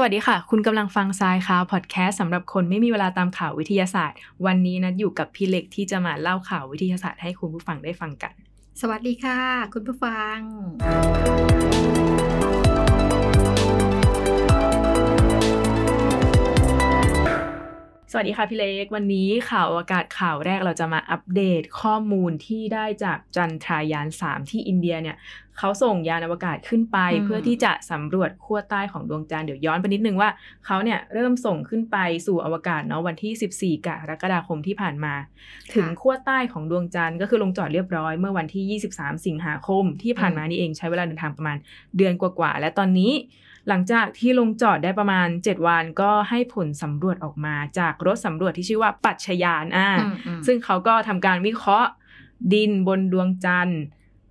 สวัสดีค่ะ คุณกำลังฟังทรายข่าวพอดแคสต์สำหรับคนไม่มีเวลาตามข่าววิทยาศาสตร์ วันนี้นัดอยู่กับพี่เล็กที่จะมาเล่าข่าววิทยาศาสตร์ให้คุณผู้ฟังได้ฟังกัน สวัสดีค่ะ คุณผู้ฟังสวัสดีค่ะพี่เล็กวันนี้ข่าวอากาศข่าวแรกเราจะมาอัปเดตข้อมูลที่ได้จากจันทรายาน3ที่อินเดียเนี่ยเขาส่งยานอวกาศขึ้นไปเพื่อที่จะสำรวจขั้วใต้ของดวงจันทร์เดี๋ยวย้อนไปนิดนึงว่าเขาเนี่ยเริ่มส่งขึ้นไปสู่อวกาศเนาะวันที่ 14กรกฎาคมที่ผ่านมา ถึงขั้วใต้ของดวงจันทร์ก็คือลงจอดเรียบร้อยเมื่อวันที่ 23 สิงหาคม ที่ผ่านมานี่เองใช้เวลาเดินทางประมาณ เดือนกว่าๆและตอนนี้หลังจากที่ลงจอดได้ประมาณ 7 วันก็ให้ผลสำรวจออกมาจากรถสำรวจที่ชื่อว่าปัจฉยานอ่าซึ่งเขาก็ทำการวิเคราะห์ ดินบนดวงจันทร์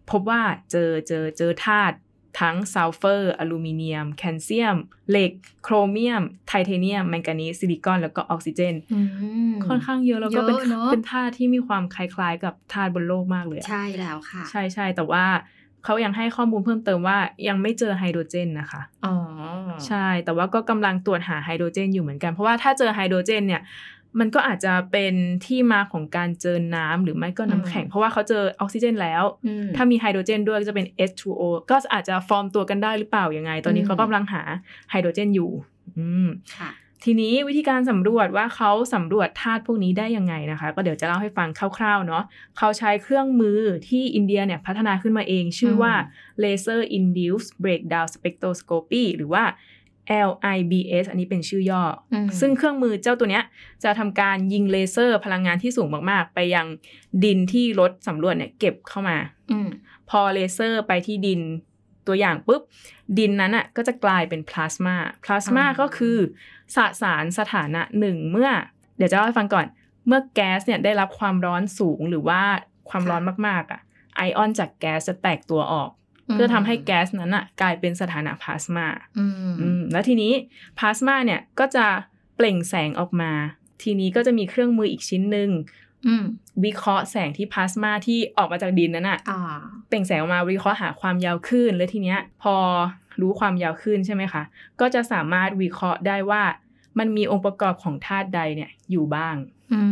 พบว่าเจอเจอเจอธาตุทั้งซัลเฟอร์ อลูมิเนียม แคลเซียม เหล็กโครเมียม ไทเทเนียม แมงกานีสซิลิคอนแล้วก็ออกซิเจนค่อนข้างเยอะแล้วก็เป็นเป็นธาตุที่มีความคล้ายๆกับธาตุบนโลกมากเลยใช่แล้วค่ะ ใช่ใช่แต่ว่าเขายังให้ข้อมูลเพิ่มเติมว่ายังไม่เจอไฮโดรเจนนะคะ อ๋อ ใช่ แต่ว่าก็กำลังตรวจหาไฮโดรเจนอยู่เหมือนกัน เพราะว่าถ้าเจอไฮโดรเจนเนี่ย มันก็อาจจะเป็นที่มาของการเจอน้ำ หรือไม่ก็น้ำแข็ง เพราะว่าเขาเจอออกซิเจนแล้ว ถ้ามีไฮโดรเจนด้วยจะเป็น H2O ก็อาจจะฟอร์มตัวกันได้หรือเปล่ายังไง ตอนนี้เขากำลังหาไฮโดรเจนอยู่ อืมค่ะทีนี้วิธีการสำรวจว่าเขาสำรวจธาตุพวกนี้ได้ยังไงนะคะ ก็เดี๋ยวจะเล่าให้ฟังคร่าวๆ เนาะเขาใช้เครื่องมือที่อินเดียเนี่ยพัฒนาขึ้นมาเองชื่อว่า laser induced breakdown spectroscopy หรือว่า LIBS อันนี้เป็นชื่อย่อ ซึ่งเครื่องมือเจ้าตัวเนี้ย จะทำการยิงเลเซอร์พลังงานที่สูงมากๆ ไปยังดินที่รถสำรวจเนี่ยเก็บเข้ามาอพอเลเซอร์ไปที่ดินตัวอย่างปุ๊บดินนั้นอะ่ะ ก็จะกลายเป็นพลาสมาพลาสมาก็คือสสาร สถานะหนึ่งเมื่อ เดี๋ยวจะเล่าให้ฟังก่อน เมื่อแก๊สเนี่ยได้รับความร้อนสูงหรือว่าความร้อนมาก ๆ อ่ะ ไอออนจากแก๊สจะแตกตัวออก เพื่อทำให้แก๊สนั้นอ่ะกลายเป็นสถานะพลาสมาแล้วทีนี้พลาสมาเนี่ยก็จะเปล่งแสงออกมา ทีนี้ก็จะมีเครื่องมืออีกชิ้นหนึ่งวิเคราะห์แสงที่พลาสมาที่ออกมาจากดินนั้นอ่ะเปล่งแสงออกมาวิเคราะห์หาความยาวคลื่นแล้วทีเนี้ย พอรู้ความยาวคลื่นใช่ไหมคะก็จะสามารถวิเคราะห์ได้ว่ามันมีองค์ประกอบของธาตุใดเนี่ยอยู่บ้าง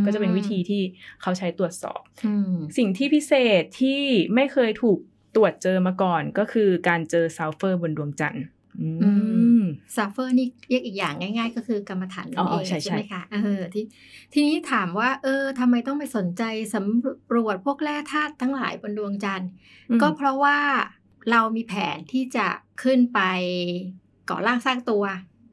ก็จะเป็นวิธีที่เขาใช้ตรวจสอบสิ่งที่พิเศษที่ไม่เคยถูกตรวจเจอมาก่อน ก็คือการเจอซัลเฟอร์บนดวงจันทร์ซัฟเฟอร์นี่เรียกอีกอย่างง่ายๆก็คือกรรมฐานนั่นเอง ใช่ไหมคะเออทีทีนี้ถามว่า เออทำไมต้องไปสนใจสำรวจพวกแร่ธาตุทั้งหลายบนดวงจันทร์ ก็เพราะว่าเรามีแผนที่จะขึ้นไป ก่อร่างสร้างตัว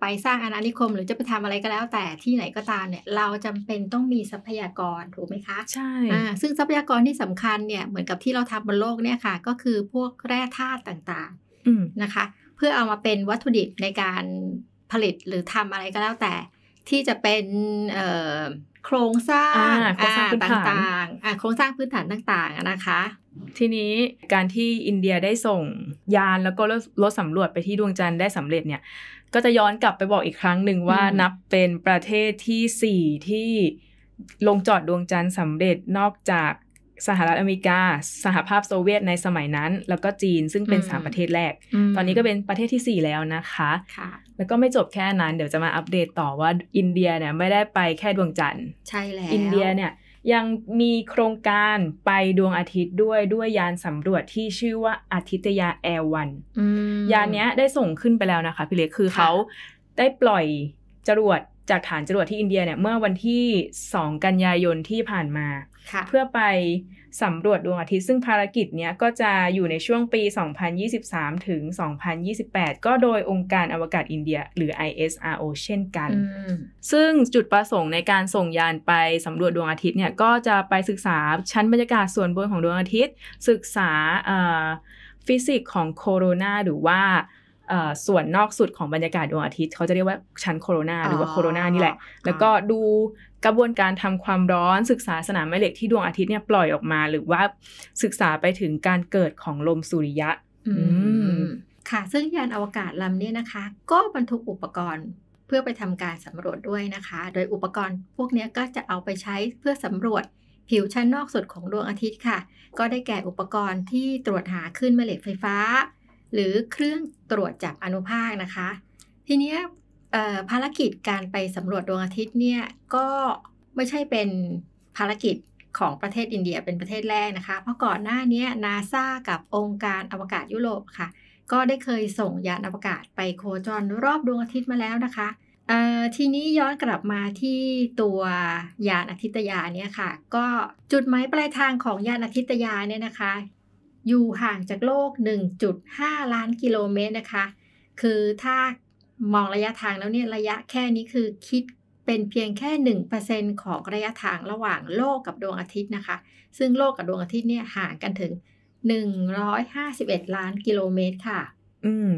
ไปสร้างอาณานิคมหรือจะไปทำอะไรก็แล้วแต่ที่ไหนก็ตามเนี่ยเราจำเป็นต้องมีทรัพยากรถูกไหมคะ ใช่อ่าซึ่งทรัพยากรที่สำคัญเนี่ยเหมือนกับที่เราทำบนโลกเนี่ยค่ะก็คือพวกแร่ธาตุต่างๆนะคะ เพื่อเอามาเป็นวัตถุดิบในการผลิตหรือทำอะไรก็แล้วแต่ ที่จะเป็นโครงสร้างต่างๆโครงสร้างพื้นฐานต่างๆนะคะทีนี้การที่อินเดียได้ส่งยานแล้วก็รถสำรวจไปที่ดวงจันทร์ได้สำเร็จเนี่ยก็จะย้อนกลับไปบอกอีกครั้งหนึ่งว่านับเป็นประเทศที่สี่ที่ลงจอดดวงจันทร์สำเร็จนอกจากสหรัฐอเมริกาสหภาพโซเวียตในสมัยนั้น แล้วก็จีนซึ่งเป็นสามประเทศแรก ตอนนี้ก็เป็นประเทศที่สี่แล้วนะคะค่ะแล้วก็ไม่จบแค่นั้น เดี๋ยวจะมาอัปเดตต่อว่าอินเดียเนี่ยไม่ได้ไปแค่ดวงจันทร์ใช่แล้วอินเดียเนี่ยยังมีโครงการไปดวงอาทิตย์ด้วยด้วยยานสำรวจที่ชื่อว่าอาทิตยาแอร์วันยานนี้ได้ส่งขึ้นไปแล้วนะคะพี่เล็กคือเขาได้ปล่อยจรวดจากฐานจรวดที่อินเดียเนี่ยเมื่อวันที่ 2 กันยายนที่ผ่านมา เพื่อไปสำรวจดวงอาทิตย์ ซึ่งภารกิจเนี้ยก็จะอยู่ในช่วงปี 2023 ถึง 2028 ก็โดยองค์การอวกาศอินเดีย หรือ ISRO เช่นกัน ซึ่งจุดประสงค์ในการส่งยานไปสำรวจดวงอาทิตย์เนี่ยก็จะไปศึกษาชั้นบรรยากาศส่วนบนของดวงอาทิตย์ ศึกษาฟิสิกส์ของโคโรนาหรือว่าส่วนนอกสุดของบรรยากาศดวงอาทิตย์ เขาจะเรียกว่าชั้นโคโรนาหรือว่าโคโรนานี่แหละ แล้วก็ดูกระบวนการทำความร้อนศึกษาสนามแม่เหล็กที่ดวงอาทิตย์เนี่ยปล่อยออกมา หรือว่าศึกษาไปถึงการเกิดของลมสุริยะค่ะซึ่งยานอวกาศลำนี้นะคะ ก็บรรทุกอุปกรณ์เพื่อไปทำการสำรวจด้วยนะคะ โดยอุปกรณ์พวกนี้ก็จะเอาไปใช้เพื่อสำรวจ ผิวชั้นนอกสุดของดวงอาทิตย์ค่ะ ก็ได้แก่อุปกรณ์ที่ตรวจหาขึ้นแม่เหล็กไฟฟ้าหรือเครื่องตรวจจับอนุภาคนะคะ ทีนี้ภารกิจการไปสำรวจดวงอาทิตย์เนี่ยก็ไม่ใช่เป็นภารกิจของประเทศอินเดียเป็นประเทศแรกนะคะ เพราะก่อนหน้านี้นาซากับองค์การอวกาศยุโรปค่ะ ก็ได้เคยส่งยานอวกาศไปโคจรรอบ ดวงอาทิตย์มาแล้วนะคะทีนี้ย้อนกลับมาที่ตัวยานอาทิตยาเนี่ยค่ะ ก็จุดหมายปลายทางของยานอาทิตยาเนี่ยนะคะอยู่ห่างจากโลก 1.5 ล้านกิโลเมตรนะคะ คือถ้ามองระยะทางแล้วเนี่ยระยะแค่นี้คือคิดเป็นเพียงแค่ 1%ของระยะทางระหว่างโลกกับดวงอาทิตย์นะคะ ซึ่งโลกกับดวงอาทิตย์เนี่ย ห่างกันถึง 151 ล้านกิโลเมตรค่ะ อืม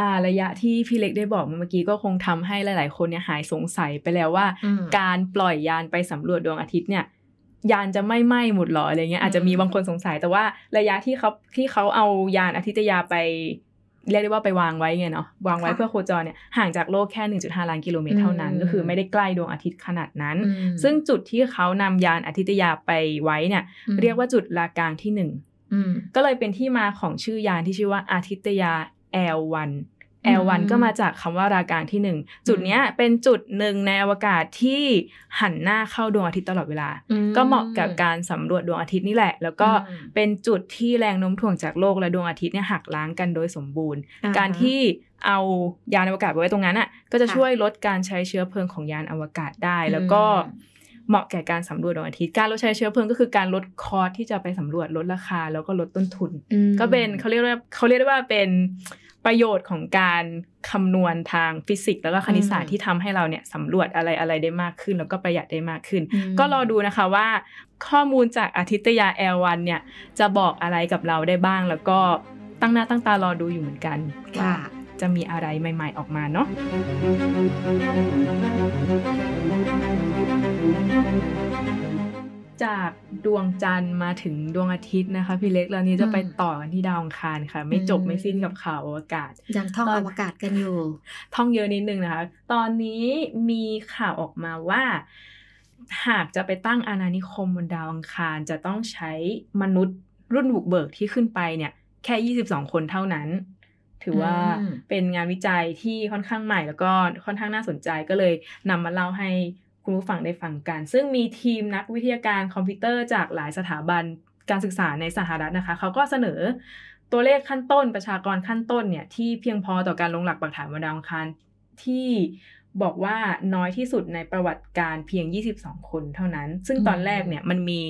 อาระยะที่พี่เล็กได้บอกมาเมื่อกี้ก็คงทำให้หลาย ๆ คนเนี่ยหายสงสัยไปแล้วว่า การปล่อยยานไปสำรวจดวงอาทิตย์เนี่ยยานจะไม่ไหม้หมดหรออะไรเงี้ยอาจจะมีบางคนสงสัย แต่ว่าระยะที่เขาที่เขาเอายานอาทิตยาไปเรียกได้ว่าไปวางไว้ไงเนาะวางไว้เพื่อโคจรเนี่ย ห่างจากโลกแค่ 1.5ล้านกิโลเมตรเท่านั้นก็คือไม่ได้ใกล้ดวงอาทิตย์ขนาดนั้น ซึ่งจุดที่เขานำยานอาทิตยาไปไว้เนี่ย เรียกว่าจุดลากลางที่หนึ่งก็เลยเป็นที่มาของชื่อยานที่ชื่อว่าอาทิตยา L1 L1 ก็มาจากคำว่าราการที่หนึ่ mm-hmm. จุดนี้เป็นจุดหนึ่งในอวกาศที่หันหน้าเข้าดวงอาทิตย์ตลอดเวลาก็เหมาะกับการสำรวจดวงอาทิตย์นี่แหละ แล้วก็เป็นจุดที่แรงโน้มถ่วงจากโลกและดวงอาทิตย์เนี่ยหักล้างกันโดยสมบูรณ์ การที่เอายานอวกาศไปไว้ตรงนั้นอ่ะก็จะช่วยลดการใช้เชื้อเพลิงของยานอวกาศได้ แล้วก็เหมาะแก่การสำรวจดวงอาทิตย์การลดใช้เชื้อเพลิงก็คือการลดคอสที่จะไปสำรวจลดราคา แล้วก็ลดต้นทุนก็เป็นเขาเรียกว่าเขาเรียกได้ว่าเป็นประโยชน์ของการคำนวณทางฟิสิกส์แล้วก็คณิตศาสตร์ที่ทำให้เราเนี่ยสำรวจอะไรอะไรได้มากขึ้น แล้วก็ประหยัดได้มากขึ้น ก็รอดูนะคะว่าข้อมูลจากอาทิตยาแอลวันเนี่ย จะบอกอะไรกับเราได้บ้างแล้วก็ตั้งหน้าตั้งตารอดูอยู่เหมือนกันค่ะจะมีอะไรใหม่ๆออกมาเนาะจากดวงจันทร์มาถึงดวงอาทิตย์นะคะพี่เล็กแล้วนี้จะไปต่อกันที่ดาวอังคารค่ะ ไม่จบไม่สิ้นกับข่าวอวกาศยังท่องอวกาศกันอยู่ ท่องเยอะนิดนึงนะคะ ตอนนี้มีข่าวออกมาว่า หากจะไปตั้งอาณานิคมบนดาวอังคารจะต้องใช้มนุษย์รุ่นบุกเบิกที่ขึ้นไปเนี่ย แค่ 22 คนเท่านั้น ถือว่าเป็นงานวิจัยที่ค่อนข้างใหม่แล้วก็ ค่อนข้างน่าสนใจก็เลยนำมาเล่าใหคุณผู้ฟังได้ฟังกัน ซึ่งมีทีมนักวิทยาการคอมพิวเตอร์จากหลายสถาบันการศึกษาในสหรัฐนะคะ เขาก็เสนอตัวเลขขั้นต้นประชากรขั้นต้นเนี่ย ที่เพียงพอต่อการลงหลักปักฐานบนดาวอังคาร ที่บอกว่าน้อยที่สุดในประวัติการเพียง 22 คนเท่านั้น ซึ่งตอนแรกเนี่ยมันมี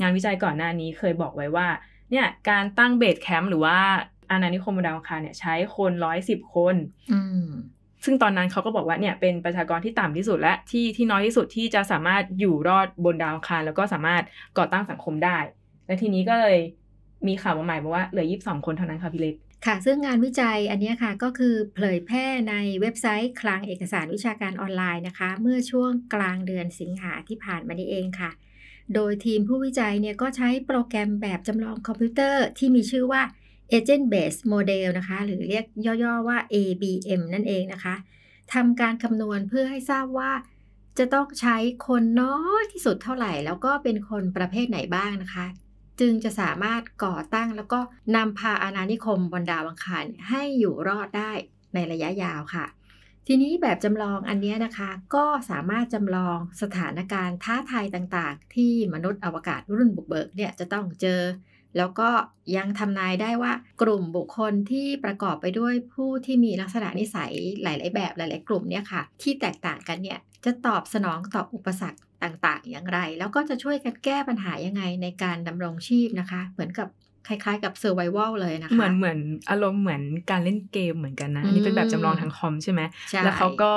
งานวิจัยก่อนหน้านี้เคยบอกไว้ว่าเนี่ยการตั้งเบสแคมป์หรือว่าอนานิคมบนดาวอังคารเนี่ยใช้คนร้อยสิบคนซึ่งตอนนั้นเขาก็บอกว่าเนี่ยเป็นประชากรที่ต่ำที่สุดและ ที่ที่น้อยที่สุดที่จะสามารถอยู่รอดบนดาวคารแล้วก็สามารถก่อตั้งสังคมได้ และทีนี้ก็เลยมีข่าวมาใหม่บอกว่าเหลือยี่สสิบองคนเท่านั้นค่ะพี่เล็กค่ะ ซึ่งงานวิจัยอันนี้ค่ะก็คือเผยแพร่ในเว็บไซต์คลังเอกสารวิชาการออนไลน์นะคะ เมื่อช่วงกลางเดือนสิงหาที่ผ่านมานี้เองค่ะ โดยทีมผู้วิจัยเนี่ยก็ใช้โปรแกรมแบบจำลองคอมพิวเตอร์ที่มีชื่อว่า Agent Based Model นะคะหรือเรียกย่อๆว่า ABM นั่นเองนะคะทำการคำนวณเพื่อให้ทราบว่า จะต้องใช้คนน้อยที่สุดเท่าไหร่ แล้วก็เป็นคนประเภทไหนบ้างนะคะ จึงจะสามารถก่อตั้งแล้วก็นำพาอาณานิคมบนดาวอังคารให้อยู่รอดได้ในระยะยาวค่ะ ทีนี้แบบจำลองอันนี้นะคะ ก็สามารถจำลองสถานการณ์ท้าทายต่างๆ ที่มนุษย์อวกาศรุ่นบุกเบิกเนี่ยจะต้องเจอแล้วก็ยังทำนายได้ว่ากลุ่มบุคคลที่ประกอบไปด้วยผู้ที่มีลักษณะนิสัยหลาย ๆ แบบหลาย ๆ กลุ่มเนี่ยค่ะที่แตกต่างกันเนี่ยจะตอบสนองต่ออุปสรรคต่าง ๆ อย่างไร แล้วก็จะช่วยกันแก้ปัญหายังไงในการดำรงชีพนะคะ เหมือนกับคล้ายๆ กับเซอร์ไวเวลเลยนะคะ เหมือนเหมือนอารมณ์เหมือนการเล่นเกมเหมือนกันนะนี่เป็นแบบจำลองทางคอมใช่ไหมแล้วเขาก็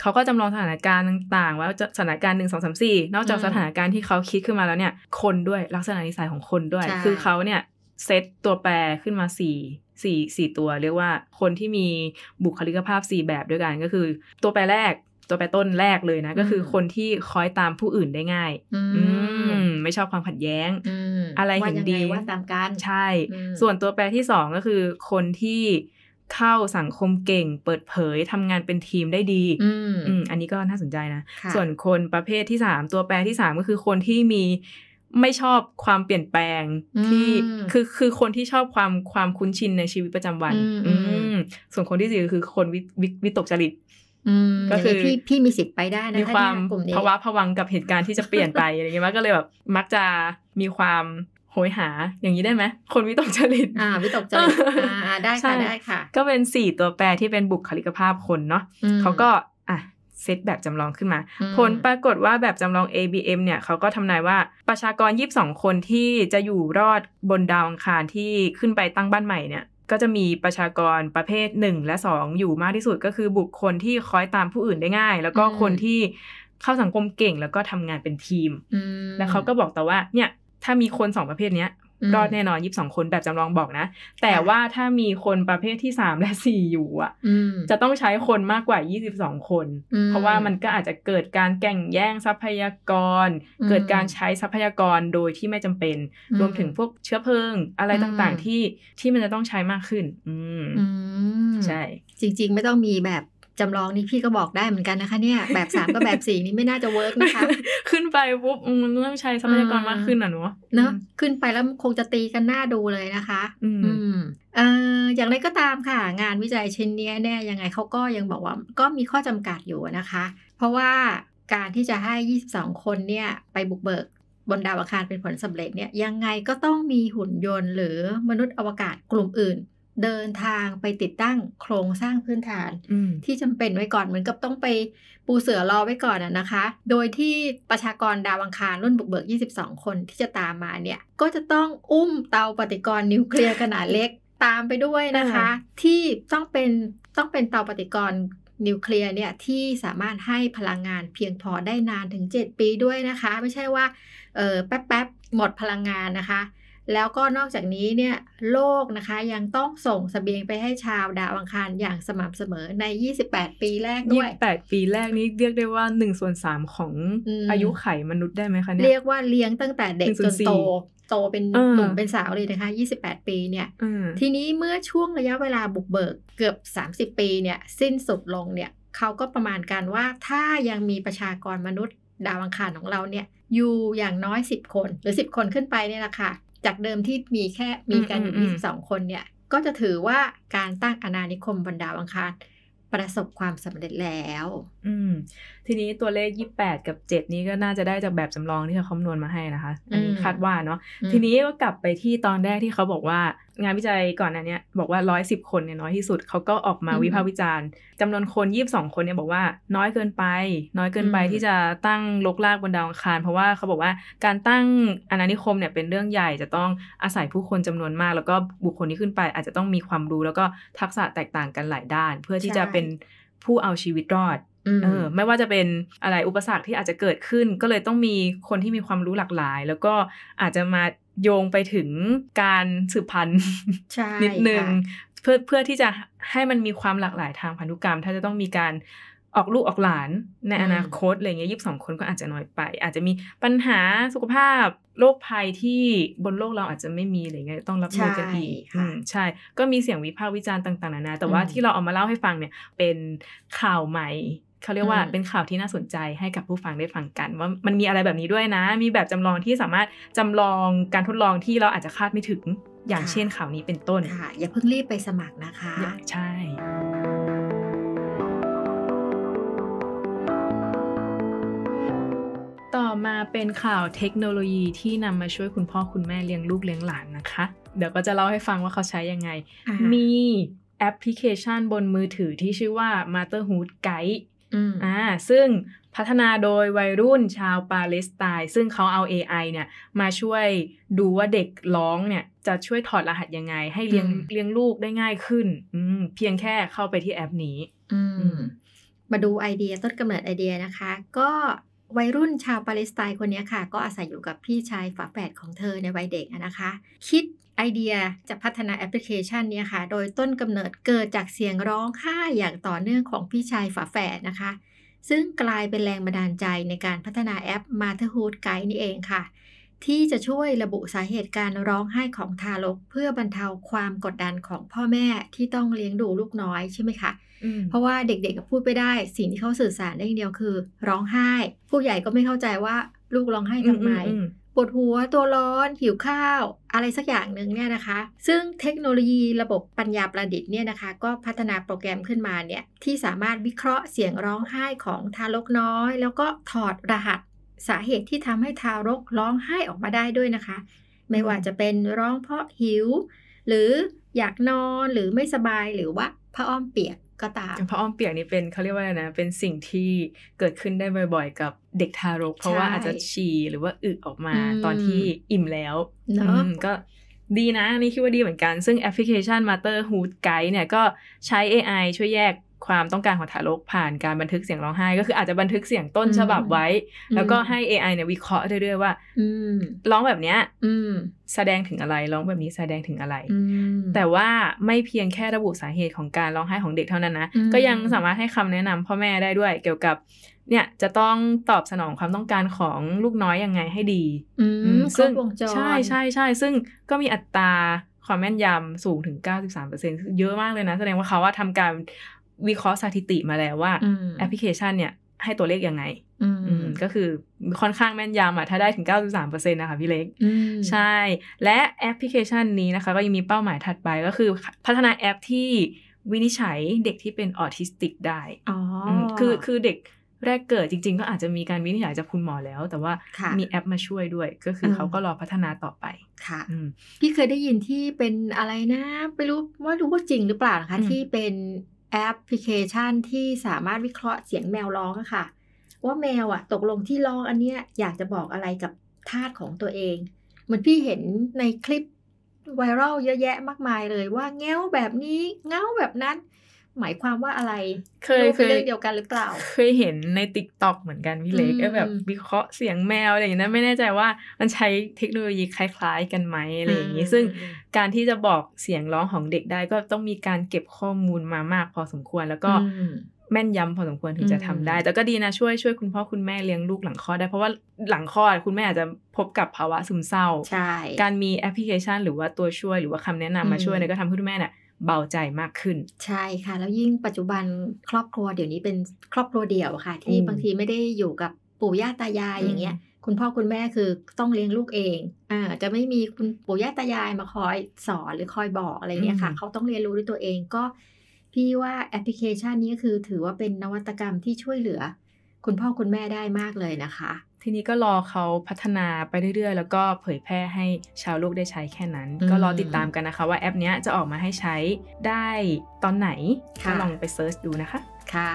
เขาก็จำลองสถานการณ์ต่างๆว่าสถานการณ์หนึ่งสองสามสี่นอกจากสถานการณ์ที่เขาคิดขึ้นมาแล้วเนี่ย คนด้วยลักษณะนิสัยของคนด้วย คือเขาเนี่ย เซตตัวแปรขึ้นมาสี่สี่สี่ตัวเรียกว่าคนที่มีบุคลิกภาพสี่แบบด้วยกันก็คือ ตัวแปรแรก ตัวแปรต้นแรกเลยนะ ก็คือคนที่คอยตามผู้อื่นได้ง่ายอืมไม่ชอบความขัดแย้งอะไรเห็นดีว่าตามกันใช่ ส่วนตัวแปรที่สองก็คือคนที่เข้าสังคมเก่ง เปิดเผยทำงานเป็นทีมได้ดี อืม อันนี้ก็น่าสนใจนะ ส่วนคนประเภทที่สามตัวแปรที่สามก็คือคนที่มีไม่ชอบความเปลี่ยนแปลง ที่คือคือคนที่ชอบความความคุ้นชินในชีวิตประจำวัน อืส่วนคนที่สี่คือคนวิตกจริตก็คือพี่พี่มีสิทธิ์ไปได้นะมีความภาวะผวังกับเหตุการณ์ที่จะเปลี่ยนไปอะไรเงี้ยมันก็เลยแบบมักจะมีความโหยหา อย่างนี้ได้ไหม คนวิตกจริต อ่าวิตกจริตอ่าได้ค่ะได้ค่ะ ก็เป็นสี่ตัวแปรที่เป็นบุคลิกภาพคนเนาะเขาก็ อ่ะเซตแบบจำลองขึ้นมา ผลปรากฏว่าแบบจำลอง ABM เนี่ยเขาก็ทำนายว่าประชากร 22 คนที่จะอยู่รอดบนดาวอังคาร ที่ขึ้นไปตั้งบ้านใหม่เนี่ย ก็จะมีประชากรประเภท 1 และ 2 อยู่มากที่สุดก็คือบุคคลที่คอยตามผู้อื่นได้ง่าย แล้วก็คนที่เข้าสังคมเก่ง แล้วก็ทำงานเป็นทีม แล้วเขาก็บอกแต่ว่าเนี่ยถ้ามีคนสองประเภทเนี้ย รอดแน่นอนยีิบสองคนแบบจำลองบอกนะ แต่ว่าถ้ามีคนประเภทที่สามและสี่อยู่อ่ะจะต้องใช้คนมากกว่ายี่สิบสองคน เพราะว่ามันก็อาจจะเกิดการแก่งแย่งทรัพยากร เกิดการใช้ทรัพยากรโดยที่ไม่จำเป็นรวมถึงพวกเชื้อเพลิงอะไรต่างๆที่ที่มันจะต้องใช้มากขึ้นอืมใช่จริง ๆ ไม่ต้องมีแบบจำลองนี่พี่ก็บอกได้เหมือนกันนะคะ เนี่ยแบบสามกับแบบสี่นี่ไม่น่าจะเวิร์กนะคะขึ้นไปปุ๊บมันต้องใช้ทรัพยากรมากขึ้นอ่ะเนาะเนาะขึ้นไปแล้วคงจะตีกันหน้าดูเลยนะคะอืมเอ่ออย่างไรก็ตามค่ะ งานวิจัยเช่นนี้แน่ยังไงเขาก็ยังบอกว่าก็มีข้อจำกัดอยู่นะคะ เพราะว่าการที่จะให้ 22 คนเนี่ยไปบุกเบิกบนดาวอังคารเป็นผลสำเร็จเนี่ยยังไงก็ต้องมีหุ่นยนต์ หรือมนุษย์อวกาศกลุ่มอื่นเดินทางไปติดตั้งโครงสร้างพื้นฐาน ที่จำเป็นไว้ก่อนเหมือนกับต้องไปปูเสือรอไว้ก่อนอะนะคะ โดยที่ประชากรดาวังคารรุ่นบุกเบิก22 คนที่จะตามมาเนี่ย ก็จะต้องอุ้มเตาปฏิกรณ์นิวเคลียร์ขนาดเล็กตามไปด้วยนะคะ ที่ต้องเป็นต้องเป็นเตาปฏิกรณ์นิวเคลียร์เนี่ยที่สามารถให้พลังงานเพียงพอได้นานถึง 7 ปีด้วยนะคะ ไม่ใช่ว่าแป๊บๆหมดพลังงานนะคะแล้วก็นอกจากนี้เนี่ยโลกนะคะยังต้องส่งสเสบียงไปให้ชาวดาวอังคาร อย่างสม่ำเสมอใน 28 ปีแรกด้วย 28 ปีแรกนี้เรียกได้ว่า1ส่วน3ของออายุไขมนุษย์ได้ไหมคะเนี่ย เรียกว่าเลี้ยงตั้งแต่เด็กจนโต โตเป็นหนุ่มเป็นสาวเลยนะคะ 28 ปีเนี่ย ทีนี้เมื่อช่วงระยะเวลาบุกเบิกเกือบ 30 ปีเนี่ย สิ้นสุดลงเนี่ยเขาก็ประมาณการว่าถ้ายังมีประชากรมนุษย์ ดาวอังคารของเราเนี่ยอยู่อย่างน้อย 10 คนหรือ 10 คนขึ้นไปเนี่ยแหละค่ะจากเดิมที่มีแค่มีกันอยู่องคนเนี่ย ก็จะถือว่าการตั้งอาณานิคมบรรดาวังคารประสบความสำเร็จแล้วอืมทีนี้ตัวเลขยี่แปดกับเจ็ดนี้ก็น่าจะได้จากแบบจำลองที่เขาคำนวณมาให้นะคะอันนี้คาดว่าเนาะ ทีนี้ก็กลับไปที่ตอนแรกที่เขาบอกว่างานวิจัยก่อนอันเนี้ยบอกว่าร้อยสิบคนเนี่ยน้อยที่สุดเขาก็ออกมาวิพากษ์วิจารณ์จำนวนคนยี่บสองคนเนี่ยบอกว่า น้อยเกินไป น้อยเกินไปที่จะตั้งลกลากบนดาวอังคาร เพราะว่าเขาบอกว่าการตั้งอนานิคมเนี่ยเป็นเรื่องใหญ่จะต้องอาศัยผู้คนจำนวนมาก แล้วก็บุคคลที่ขึ้นไปอาจจะต้องมีความรู้ แล้วก็ทักษะแตกต่างกันหลายด้าน เพื่อที่จะเป็นผู้เอาชีวิตรอดเออไม่ว่าจะเป็นอะไรอุปสรรคที่อาจจะเกิดขึ้น ก็เลยต้องมีคนที่มีความรู้หลากหลาย แล้วก็อาจจะมาโยงไปถึงการสืบพันธุ์นิดนึงเพื่อเพื่อที่จะให้มันมีความหลากหลายทางพันธุกรรม ถ้าจะต้องมีการออกลูกออกหลาน ในอนาคตอะไรเงี้ยยีิบสองคนก็อาจจะน้อยไป อาจจะมีปัญหาสุขภาพโรคภัยที่บนโลกเราอาจจะไม่มีอะไรเงี้ยต้องรับมือกันอีกใช่ ก็มีเสียงวิพากษ์วิจารณ์ต่างๆนานาแต่ว่าที่เราเอามาเล่าให้ฟังเนี่ยเป็นข่าวใหม่เขาเรียกว่าเป็นข่าวที่น่าสนใจให้กับผู้ฟังได้ฟังกันว่ามันมีอะไรแบบนี้ด้วยนะ มีแบบจำลองที่สามารถจำลองการทดลองที่เราอาจจะคาดไม่ถึงอย่างเช่น ข่าวนี้เป็นต้นค่ะ อย่าเพิ่งรีบไปสมัครนะคะ ใช่ ต่อมาเป็นข่าวเทคโนโลยีที่นำมาช่วยคุณพ่อคุณแม่เลี้ยงลูกเลี้ยงหลานนะคะ เดี๋ยวก็จะเล่าให้ฟังว่าเขาใช้ยังไง มีแอปพลิเคชันบนมือถือที่ชื่อว่า Motherhood Guide อ่า ซึ่งพัฒนาโดยวัยรุ่นชาวปาเลสไตน์ ซึ่งเขาเอา AI เนี่ยมาช่วยดูว่าเด็กร้องเนี่ยจะช่วยถอดรหัสยังไง ให้เลี้ยงเลี้ยงลูกได้ง่ายขึ้น เพียงแค่เข้าไปที่แอปนี้ มาดูไอเดีย ต้นกำเนิดไอเดียนะคะ ก็วัยรุ่นชาวปาเลสไตน์คนนี้ค่ะ ก็อาศัยอยู่กับพี่ชายฝาแฝดของเธอในวัยเด็กนะคะ คิดไอเดียจะพัฒนาแอปพลิเคชันนี้ค่ะ โดยต้นกำเนิดเกิดจากเสียงร้องไห้อย่างต่อเนื่องของพี่ชายฝาแฝดนะคะ ซึ่งกลายเป็นแรงบันดาลใจในการพัฒนาแอป m a t h e r h o o d Guide นี่เองค่ะ ที่จะช่วยระบุสาเหตุการร้องไห้ของทารก เพื่อบรรเทาความกดดันของพ่อแม่ที่ต้องเลี้ยงดูลูกน้อยใช่ไหมคะเพราะว่าเด็กๆพูดไปได้ สิ่งที่เขาสื่อสารได้งเดียวคือ ร้องไห้ ผู้ใหญ่ก็ไม่เข้าใจว่าลูกร้องไห้ทำไมปวดหัวตัวร้อนหิวข้าว อะไรสักอย่างหนึ่งเนี่ยนะคะ ซึ่งเทคโนโลยีระบบปัญญาประดิษฐ์เนี่ยนะคะก็พัฒนาโปรแกรมขึ้นมาเนี่ยที่สามารถวิเคราะห์เสียงร้องไห้ของทารกน้อย แล้วก็ถอดรหัสสาเหตุที่ทำให้ทารกร้องไห้ออกมาได้ด้วยนะคะ ไม่ว่าจะเป็นร้องเพราะหิวหรืออยากนอนหรือไม่สบายหรือว่าผ้าอ้อมเปียกก็ตามพราอ้อมเปียกนี่เป็นเขาเรียกว่าอะไรนะ เป็นสิ่งที่เกิดขึ้นได้บ่อย ๆ กับเด็กทารกเพราะว่าอาจจะฉี่หรือว่าอึออกมาตอนที่อิ่มแล้วเนาะก็ดีนะนี่คิดว่าดีเหมือนกัน ซึ่งแอปพลิเคชัน Matter Hood Guide เนี่ยก็ใช้ AI ช่วยแยกความต้องการของทารก ผ่านการบันทึกเสียงร้องไห้ ก็คืออาจจะบันทึกเสียงต้นฉบับไว้ แล้วก็ให้ AI เนี่ยวิเคราะห์เรื่อยๆว่าร้องแบบเนี้ยแสดงถึงอะไรร้องแบบนี้แสดงถึงอะไร แต่ว่าไม่เพียงแค่ระบุสาเหตุของการร้องไห้ของเด็กเท่านั้นนะก็ยังสามารถให้คำแนะนำพ่อแม่ได้ด้วย เกี่ยวกับเนี่ยจะต้องตอบสนองความต้องการของลูกน้อยยังไงให้ดีซึ่งใช่ใช่ใช่ซึ่งก็มีอัตราความแม่นยำสูงถึง 93%เยอะมากเลยนะแสดงว่าเขาว่าทำการวิเคราะห์สถิติมาแล้วว่า แอปพลิเคชันเนี่ย ให้ตัวเลขยังไงก็คือค่อนข้างแม่นยำอ่ะ ถ้าได้ถึง93%นะคะพี่เล็กใช่ และแอปพลิเคชันนี้นะคะ ก็ยังมีเป้าหมายถัดไป ก็คือพัฒนาแอปที่วินิจฉัยเด็กที่เป็นออทิสติกได้คือคือเด็กแรกเกิดจริง ๆ ก็อาจจะมีการวินิจฉัยจากคุณหมอแล้ว แต่ว่ามีแอปมาช่วยด้วย ก็คือเขาก็รอพัฒนาต่อไปค่ะพี่เคยได้ยินที่เป็นอะไรนะไม่รู้ว่ารู้ว่าจริงหรือเปล่านะคะที่เป็นแอปพลิเคชันที่สามารถวิเคราะห์เสียงแมวร้องค่ะ ว่าแมวอะตกลงที่ร้องอันเนี้ยอยากจะบอกอะไรกับทาสของตัวเองเหมือนพี่เห็นในคลิปไวรัลเยอะแยะมากมายเลยว่าเงี้ยวแบบนี้เงี้ยวแบบนั้นหมายความว่าอะไร เคย เคยเรื่องเดียวกันหรือเปล่าเคยเห็นในติ๊กต็อกเหมือนกันพี่เล็กแบบวิเคราะห์เสียงแมวอะไรอย่างนี้ไม่แน่ใจว่ามันใช้เทคโนโลยีคล้ายๆกันไหมอะไรอย่างนี้ซึ่งการที่จะบอกเสียงร้องของเด็กได้ ก็ต้องมีการเก็บข้อมูลมามากพอสมควร แล้วก็แม่นยำพอสมควรถึงจะทำได้แต่ก็ดีนะช่วยช่วย คุณพ่อคุณแม่เลี้ยงลูกหลังคลอดได้ เพราะว่าหลังคลอดคุณแม่อาจจะพบกับภาวะซึมเศร้าการมีแอปพลิเคชันหรือว่าตัวช่วยหรือว่าคำแนะนำมาช่วยเนี่ยก็ทำให้คุณแม่เนี่ยเบาใจมากขึ้น ใช่ค่ะ แล้วยิ่งปัจจุบันครอบครัวเดี๋ยวนี้เป็นครอบครัวเดี่ยวค่ะที่บางทีไม่ได้อยู่กับปู่ย่าตายายอย่างเงี้ย คุณพ่อคุณแม่คือต้องเลี้ยงลูกเองอ่าจะไม่มีคุณปู่ย่าตายายมาคอยสอนหรือคอยบอกอะไรเงี้ยค่ะ เขาต้องเรียนรู้ด้วยตัวเอง ก็ พี่ว่าแอปพลิเคชันนี้คือ ถือว่าเป็นนวัตกรรมที่ช่วยเหลือ คุณพ่อคุณแม่ได้มากเลยนะคะทีนี้ก็รอเขาพัฒนาไปเรื่อยๆ แล้วก็เผยแพร่ให้ชาวโลกได้ใช้แค่นั้น ก็รอติดตามกันนะคะว่าแอปนี้จะออกมาให้ใช้ได้ตอนไหนก็ลองไปเซิร์ชดูนะคะ ค่ะ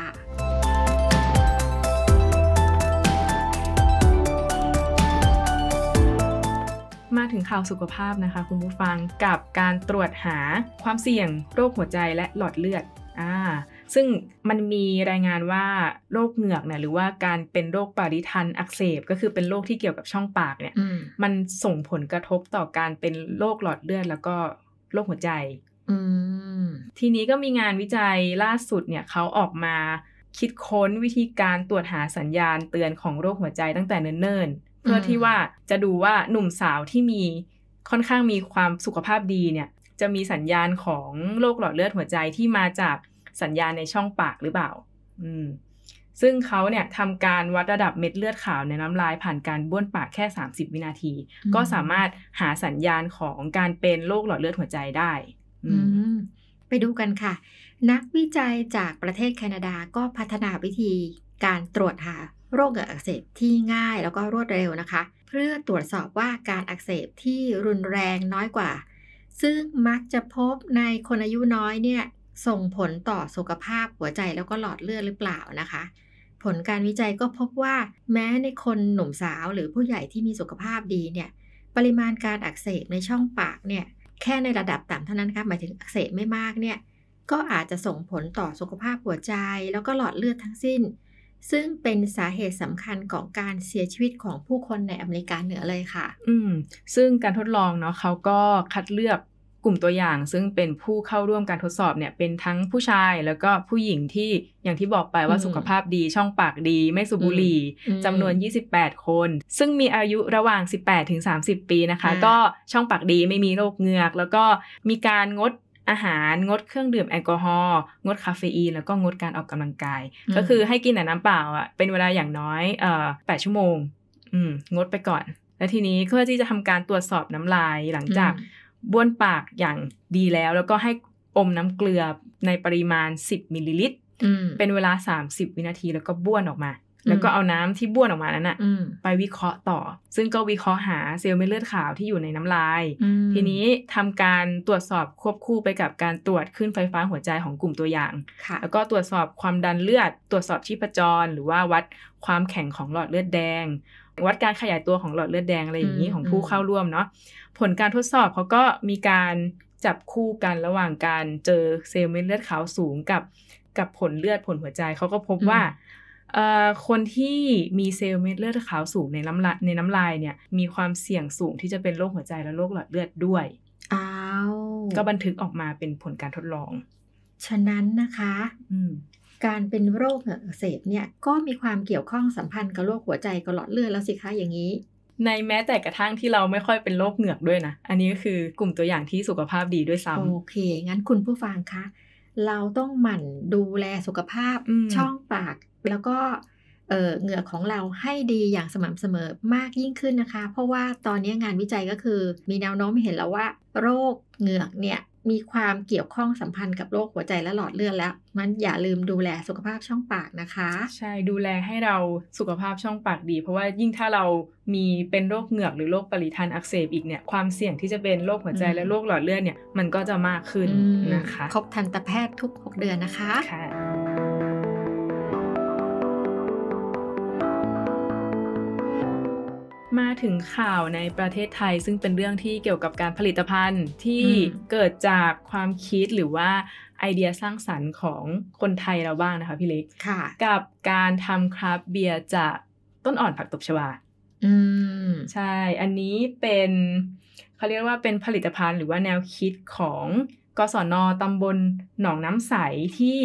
มาถึงข่าวสุขภาพนะคะคุณผู้ฟังกับการตรวจหาความเสี่ยงโรคหัวใจและหลอดเลือดอ่าซึ่งมันมีรายงานว่าโรคเหงือกเนี่ยหรือว่าการเป็นโรคปาริทันอักเสบ ก็คือเป็นโรคที่เกี่ยวกับช่องปากเนี่ยมันส่งผลกระทบต่อการเป็นโรคหลอดเลือดแล้วก็โรคหัวใจทีนี้ก็มีงานวิจัยล่าสุดเนี่ยเขาออกมาคิดค้นวิธีการตรวจหาสัญญาณเตือนของโรคหัวใจตั้งแต่เนิ่นๆเพื่อที่ว่าจะดูว่าหนุ่มสาวที่มีค่อนข้างมีความสุขภาพดีเนี่ยจะมีสัญญาณของโรคหลอดเลือดหัวใจที่มาจากสัญญาณในช่องปากหรือเปล่าอืมซึ่งเขาเนี่ยทำการวัดระดับเม็ดเลือดขาวในน้ำลายผ่านการบ้วนปากแค่ 30 วินาที ก็สามารถหาสัญญาณของการเป็นโรคหลอดเลือดหัวใจได้ ไปดูกันค่ะ นักวิจัยจากประเทศแคนาดาก็พัฒนาวิธี การตรวจหาโรคเหงือักเสบที่ง่ายแล้วก็รวดเร็วนะคะ เพื่อตรวจสอบว่าการอักเสบที่รุนแรงน้อยกว่า ซึ่งมักจะพบในคนอายุน้อยเนี่ยส่งผลต่อสุขภาพหัวใจแล้วก็หลอดเลือดหรือเปล่านะคะ ผลการวิจัยก็พบว่า แม้ในคนหนุ่มสาวหรือผู้ใหญ่ที่มีสุขภาพดีเนี่ย ปริมาณการอักเสบในช่องปากเนี่ย แค่ในระดับต่ำเท่านั้นครับหมายถึงอักเสบไม่มากเนี่ย ก็อาจจะส่งผลต่อสุขภาพหัวใจแล้วก็หลอดเลือดทั้งสิ้น ซึ่งเป็นสาเหตุสำคัญของการเสียชีวิตของผู้คนในอเมริกาเหนือเลยค่ะอืมซึ่งการทดลองเนาะเขาก็คัดเลือกกลุ่มตัวอย่างซึ่งเป็นผู้เข้าร่วมการทดสอบเนี่ยเป็นทั้งผู้ชาย แล้วก็ผู้หญิงที่อย่างที่บอกไปว่าสุขภาพดี ช่องปากดีไม่สูบบุหรี่จำนวน 28 คน ซึ่งมีอายุระหว่าง 18ถึง30 ปีนะคะ ก็ช่องปากดีไม่มีโรคเหงือก แล้วก็มีการงดอาหารงดเครื่องดื่มแอลกอฮอล์งดคาเฟอีนแล้วก็งดการออกกำลังกาย ก็คือให้กินแต่น้ำเปล่าอ่ะเป็นเวลาอย่างน้อยเอ่อแปดชั่วโมงอืมงดไปก่อน แล้วทีนี้เพื่อที่จะทำการตรวจสอบน้ำลายหลังจากบ้วนปากอย่างดีแล้ว แล้วก็ให้ อมน้ำเกลือในปริมาณ 10มิลลิลิตรเป็นเวลา 30 วินาทีแล้วก็บ้วนออกมา แล้วก็เอาน้ำที่บ้วนออกมานั้นอะไปวิเคราะห์ต่อ ซึ่งก็วิเคราะห์หาเซลล์เม็ดเลือดขาวที่อยู่ในน้ำลาย ทีนี้ทำการตรวจสอบควบคู่ไปกับการตรวจขึ้นไฟฟ้าหัวใจของกลุ่มตัวอย่างแล้วก็ตรวจสอบความดันเลือด ตรวจสอบชีพจร หรือว่าวัดความแข็งของหลอดเลือดแดงวัดการขยายตัวของหลอดเลือดแดง อะไรอย่างนี้ของผู้เข้าร่วมเนาะผลการทดสอบเขาก็มีการจับคู่กันระหว่างการเจอเซลล์เม็ดเลือดขาวสูงกับ กับผลเลือดผลหัวใจ เขาก็พบว่าคนที่มีเซลล์เม็ดเลือดขาวสูงในน้ำลายในน้ำลายเนี่ย มีความเสี่ยงสูงที่จะเป็นโรคหัวใจและโรคหลอดเลือดด้วยอ้าวก็บันทึกออกมาเป็นผลการทดลอง ฉะนั้นนะคะการเป็นโรคเหงือกอักเสบเนี่ยก็มีความเกี่ยวข้องสัมพันธ์กับโรคหัวใจกับหลอดเลือดแล้วสิคะอย่างนี้ ในแม้แต่กระทั่งที่เราไม่ค่อยเป็นโรคเหงือกด้วยนะอันนี้ก็คือกลุ่มตัวอย่างที่สุขภาพดีด้วยซ้ำโอเค งั้นคุณผู้ฟังคะเราต้องหมั่นดูแลสุขภาพช่องปากแล้วก็เหงื่อของเราให้ดีอย่างสม่ำเสมอมากยิ่งขึ้นนะคะ เพราะว่าตอนนี้งานวิจัยก็คือ มีแนวโน้มเห็นแล้วว่า โรคเหงือกเนี่ยมีความเกี่ยวข้องสัมพันธ์กับโรคหัวใจและหลอดเลือดแล้ว มันอย่าลืมดูแลสุขภาพช่องปากนะคะ ใช่ ดูแลให้เราสุขภาพช่องปากดี เพราะว่ายิ่งถ้าเรามีเป็นโรคเหงือกหรือโรคปริทันอักเสบอีกเนี่ยความเสี่ยงที่จะเป็นโรคหัวใจและโรคหลอดเลือดเนี่ยมันก็จะมากขึ้นนะคะครบทันตแพทย์ทุก6เดือนนะคะค่ะมาถึงข่าวในประเทศไทยซึ่งเป็นเรื่องที่เกี่ยวกับการผลิตภัณฑ์ที่เกิดจากความคิดหรือว่าไอเดียสร้างสรรค์ของคนไทยเราบ้างนะคะพี่เล็กกับการทำคราฟเบียร์จากต้นอ่อนผักตบชวาอืมใช่อันนี้เป็นเขาเรียกว่าเป็นผลิตภัณฑ์หรือว่าแนวคิดของกศนตำบลหนองน้ำใสที่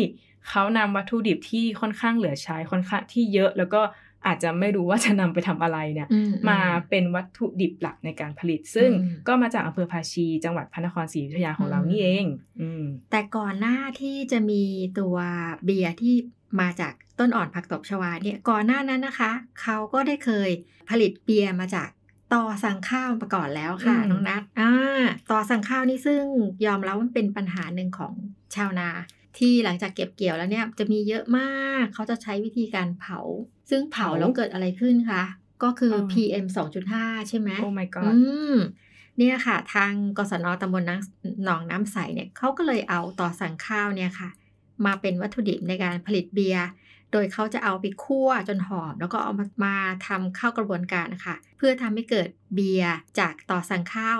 เขานำวัตถุดิบที่ค่อนข้างเหลือใช้ค่อนข้างที่เยอะแล้วก็อาจจะไม่รู้ว่าจะนำไปทำอะไรเนี่ยมาเป็นวัตถุดิบหลักในการผลิต ซึ่งก็มาจากอำเภอภาชีจังหวัดพระนครศรีอยุธยาของเรานี่เองอแต่ก่อนหน้าที่จะมีตัวเบียร์ที่มาจากต้นอ่อนผักตบชวาเนี่ยก่อนหน้านั้นนะคะ เขาก็ได้เคยผลิตเบียร์มาจากต่อสั่งข้าวมาก่อนแล้วค่ะ น้องนัทต่อสั่งข้าวนี่ซึ่งยอมรับว่าเป็นปัญหาหนึ่งของชาวนาที่หลังจากเก็บเกี่ยวแล้วเนี่ยจะมีเยอะมาก เขาจะใช้วิธีการเผา ซึ่งเผาแล้วเกิดอะไรขึ้นคะ ก็คือ PM 2.5 ใช่ไหมโอ้ my god เนี่ยค่ะ ทางกสนตำบลหนองน้ำใสเนี่ยเขาก็เลยเอาต่อสั่งข้าวเนี่ยค่ะ มาเป็นวัตถุดิบในการผลิตเบียร์ โดยเขาจะเอาไปคั่วจนหอม แล้วก็เอามามาทำข้าวกระบวนการนะคะเพื่อทำให้เกิดเบียร์จากต่อสั่งข้าว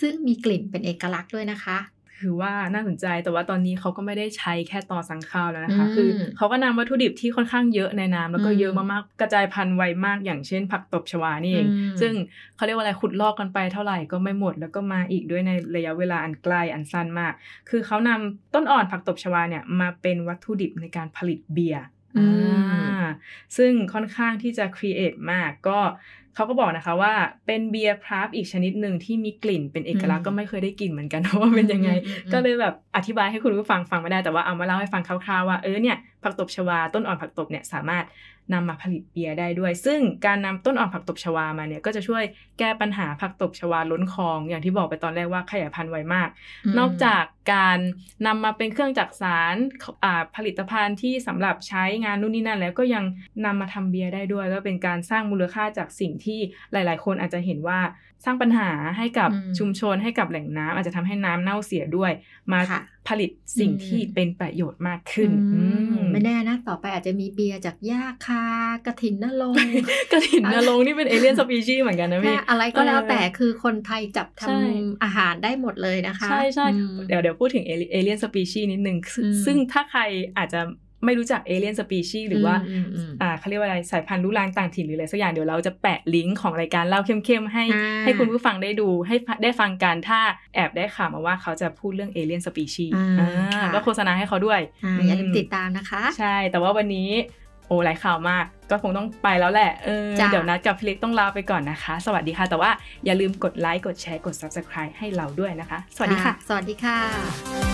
ซึ่งมีกลิ่นเป็นเอกลักษณ์ด้วยนะคะถือว่าน่าสนใจแต่ว่าตอนนี้เขาก็ไม่ได้ใช้แค่ต่อสังข้าวแล้วนะคะ คือเขาก็นำวัตถุดิบที่ค่อนข้างเยอะในน้ำแล้วก็เยอะมากๆกระจายพันธุ์ไวมากอย่างเช่นผักตบชวานี่เอง ซึ่งเขาเรียกว่าอะไรขุดลอกกันไปเท่าไหร่ก็ไม่หมด แล้วก็มาอีกด้วยในระยะเวลาอันไกลอันสั้นมาก คือเขานำต้นอ่อนผักตบชวาเนี่ยมาเป็นวัตถุดิบในการผลิตเบียร์ซึ่งค่อนข้างที่จะครีเอทมากก็ เขาก็บอกนะคะว่าเป็นเบียร์พราฟอีกชนิดหนึ่งที่มีกลิ่นเป็นเอกลักษณ์ก็ไม่เคยได้กลิ่นเหมือนกัน ว่าเป็นยังไง ก็เลยแบบอธิบายให้คุณผู้ฟังฟังไม่ได้แต่ว่าเอามาเล่าให้ฟังคร่าวๆว่า เออเนี่ยผักตบชวา ต้นอ่อนผักตบเนี่ยสามารถนำมาผลิตเบียร์ได้ด้วย ซึ่งการนำต้นอ่อนผักตบชวามาเนี่ยก็จะช่วยแก้ปัญหาผักตบชวาล้นคลอง อย่างที่บอกไปตอนแรกว่าขยายพันธุ์ไวมาก นอกจากการนำมาเป็นเครื่องจักสารผลิตภัณฑ์ที่สำหรับใช้งานนู่นนี่นั่น แล้วก็ยังนำมาทำเบียร์ได้ด้วย ก็เป็นการสร้างมูลค่าจากสิ่งที่หลาย ๆ คนอาจจะเห็นว่าสร้างปัญหาให้กับชุมชนให้กับแหล่งน้ำอาจจะทำให้น้ำเน่าเสียด้วยมาผลิตสิ่งที่เป็นประโยชน์มากขึ้นไม่แน่นะ ต่อไปอาจจะมีเบียร์จากยาคากระถินนรงกระถินนรงนี่เป็นเอเลี่ยนสปีชีส์เหมือนกันนะพี่อะไรก็แล้วแต่คือคนไทยจับทำอาหารได้หมดเลยนะคะ ใช่ใช่เดี๋ยวเดี๋ยวพูดถึงเอเลี่ยนสปีชีส์นิดนึง ซึ่งถ้าใครอาจจะไม่รู้จักเอเลี่ยนสปีชีหรือว่าอ่าเขาเรียกว่าอะไรสายพันธุ์ลุกลางต่างถิ่นหรืออะไรสักอย่าง เดี๋ยวเราจะแปะลิงก์ของรายการเล่าเข้มๆ ให้ให้คุณผู้ฟังได้ดูให้ได้ฟังกันถ้าแอบได้ข่าวมาว่าเขาจะพูดเรื่องเอเลี่ยนสปีชีก็โฆษณาให้เขาด้วย อย่าลืมติดตามนะคะ ใช่แต่ว่าวันนี้โอ้หลายข่าวมาก ก็คงต้องไปแล้วแหละเออเดี๋ยวนัดกับพี่เล็กต้องลาไปก่อนนะคะ สวัสดีค่ะ แต่ว่าอย่าลืมกดไลค์กดแชร์กด subscribe ให้เราด้วยนะคะ สวัสดีค่ะสวัสดีค่ะ